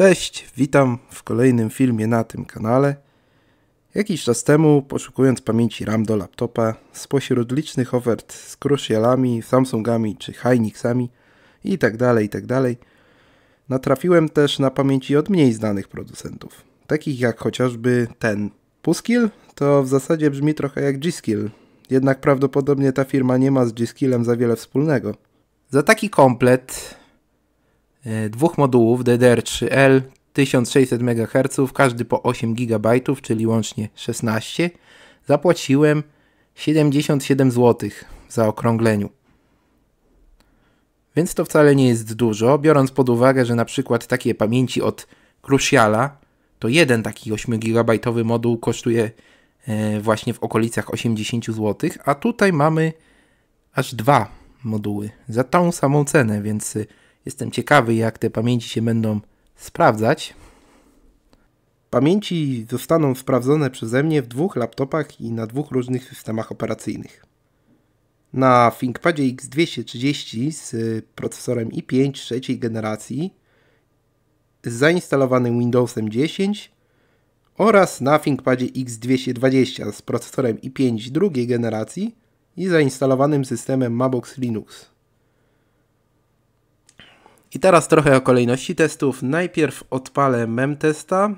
Cześć, witam w kolejnym filmie na tym kanale. Jakiś czas temu, poszukując pamięci RAM do laptopa, spośród licznych ofert z Crucialami, Samsungami czy Hinuxami itd., tak itd., tak natrafiłem też na pamięci od mniej znanych producentów, takich jak chociażby ten. Puskill to w zasadzie brzmi trochę jak G-Skill, jednak prawdopodobnie ta firma nie ma z G-Skillem za wiele wspólnego. Za taki komplet E, dwóch modułów DDR3L 1600 MHz, każdy po 8 GB, czyli łącznie 16, zapłaciłem 77 zł za okrągleniu. Więc to wcale nie jest dużo, biorąc pod uwagę, że na przykład takie pamięci od Cruciala, to jeden taki 8 GB moduł kosztuje e, właśnie w okolicach 80 zł, a tutaj mamy aż dwa moduły za tą samą cenę, więc e, Jestem ciekawy, jak te pamięci się będą sprawdzać. Pamięci zostaną sprawdzone przeze mnie w dwóch laptopach i na dwóch różnych systemach operacyjnych. Na ThinkPadzie X230 z procesorem i5 trzeciej generacji z zainstalowanym Windowsem 10 oraz na ThinkPadzie X220 z procesorem i5 drugiej generacji i zainstalowanym systemem Mabox Linux. I teraz trochę o kolejności testów. Najpierw odpalę mem testa,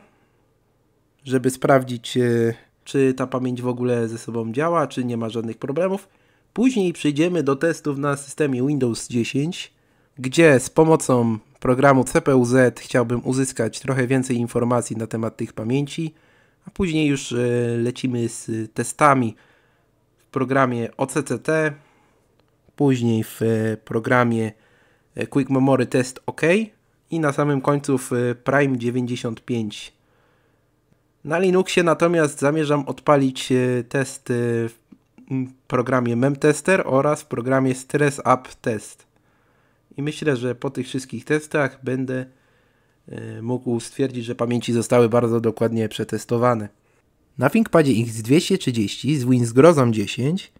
żeby sprawdzić, e, czy ta pamięć w ogóle ze sobą działa, czy nie ma żadnych problemów. Później przyjdziemy do testów na systemie Windows 10, gdzie z pomocą programu CPUZ chciałbym uzyskać trochę więcej informacji na temat tych pamięci, a później już e, lecimy z testami w programie OCCT, później w e, programie E, Quick Memory Test OK i na samym końcu w e, Prime 95. Na Linuxie natomiast zamierzam odpalić e, test w programie MemTester oraz w programie Stress Up Test. I myślę, że po tych wszystkich testach będę mógł stwierdzić, że pamięci zostały bardzo dokładnie przetestowane. Na ThinkPadzie X230 z Winsgrozą 10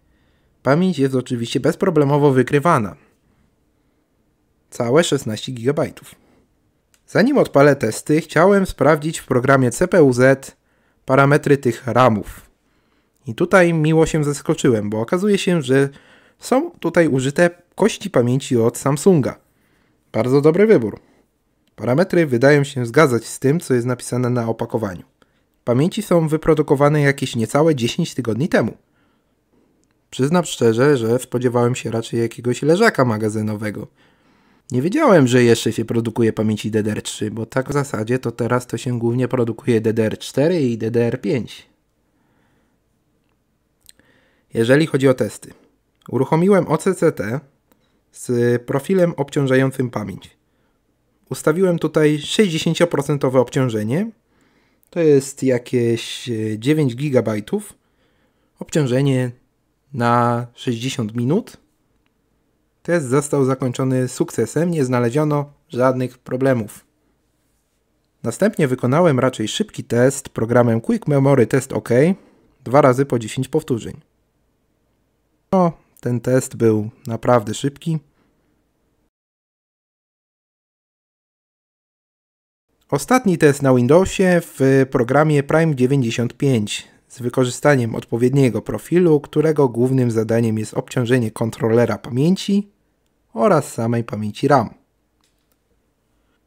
pamięć jest oczywiście bezproblemowo wykrywana. Całe 16 GB. Zanim odpalę testy, chciałem sprawdzić w programie CPUZ parametry tych ramów. I tutaj miło się zaskoczyłem, bo okazuje się, że są tutaj użyte kości pamięci od Samsunga. Bardzo dobry wybór. Parametry wydają się zgadzać z tym, co jest napisane na opakowaniu. Pamięci są wyprodukowane jakieś niecałe 10 tygodni temu. Przyznam szczerze, że spodziewałem się raczej jakiegoś leżaka magazynowego, nie wiedziałem, że jeszcze się produkuje pamięci DDR3, bo tak w zasadzie to teraz to się głównie produkuje DDR4 i DDR5. Jeżeli chodzi o testy, uruchomiłem OCCT z profilem obciążającym pamięć. Ustawiłem tutaj 60% obciążenie, to jest jakieś 9 e, GB, obciążenie na 60 minut Test został zakończony sukcesem, nie znaleziono żadnych problemów. Następnie wykonałem raczej szybki test programem Quick Memory Test OK, dwa razy po 10 powtórzeń. No, ten test był naprawdę szybki. Ostatni test na Windowsie w programie Prime 95 z wykorzystaniem odpowiedniego profilu, którego głównym zadaniem jest obciążenie kontrolera pamięci oraz samej pamięci RAM.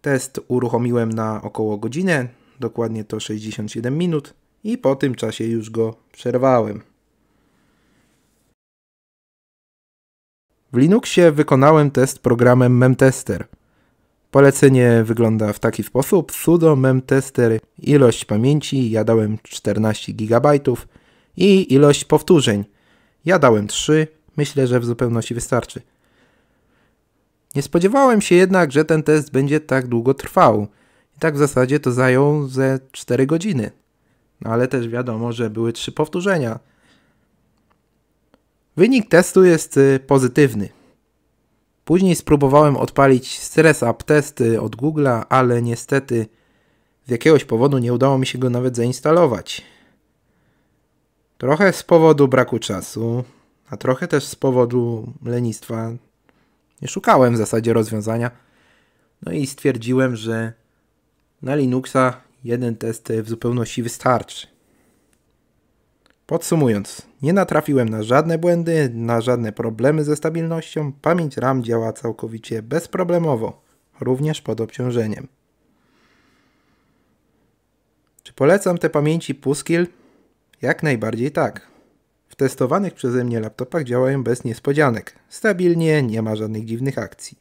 Test uruchomiłem na około godzinę, dokładnie to 67 minut i po tym czasie już go przerwałem. W Linuxie wykonałem test programem memtester. Polecenie wygląda w taki sposób. Sudo memtester ilość pamięci ja dałem 14 GB i ilość powtórzeń. Ja dałem 3, myślę, że w zupełności wystarczy. Nie spodziewałem się jednak, że ten test będzie tak długo trwał. I tak w zasadzie to zajął ze 4 godziny. No ale też wiadomo, że były trzy powtórzenia. Wynik testu jest y, pozytywny. Później spróbowałem odpalić Stress Up testy od Google'a, ale niestety z jakiegoś powodu nie udało mi się go nawet zainstalować. Trochę z powodu braku czasu, a trochę też z powodu lenistwa nie Szukałem w zasadzie rozwiązania. No i stwierdziłem, że na Linuxa jeden test w zupełności wystarczy. Podsumując, nie natrafiłem na żadne błędy, na żadne problemy ze stabilnością. Pamięć RAM działa całkowicie bezproblemowo, również pod obciążeniem. Czy polecam te pamięci Puskil? Jak najbardziej tak. W testowanych przeze mnie laptopach działają bez niespodzianek. Stabilnie, nie ma żadnych dziwnych akcji.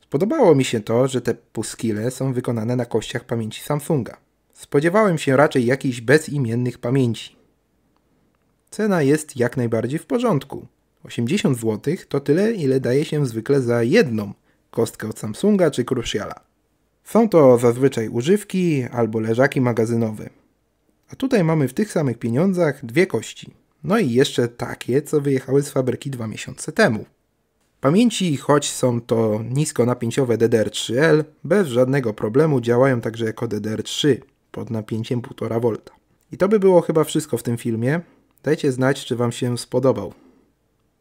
Spodobało mi się to, że te puskile są wykonane na kościach pamięci Samsunga. Spodziewałem się raczej jakichś bezimiennych pamięci. Cena jest jak najbardziej w porządku. 80 zł to tyle, ile daje się zwykle za jedną kostkę od Samsunga czy Cruciala. Są to zazwyczaj używki albo leżaki magazynowe. A tutaj mamy w tych samych pieniądzach dwie kości. No i jeszcze takie, co wyjechały z fabryki dwa miesiące temu. Pamięci, choć są to niskonapięciowe DDR3L, bez żadnego problemu działają także jako DDR3 pod napięciem 1,5 V. I to by było chyba wszystko w tym filmie. Dajcie znać, czy Wam się spodobał.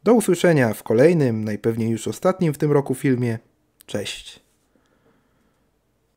Do usłyszenia w kolejnym, najpewniej już ostatnim w tym roku filmie. Cześć!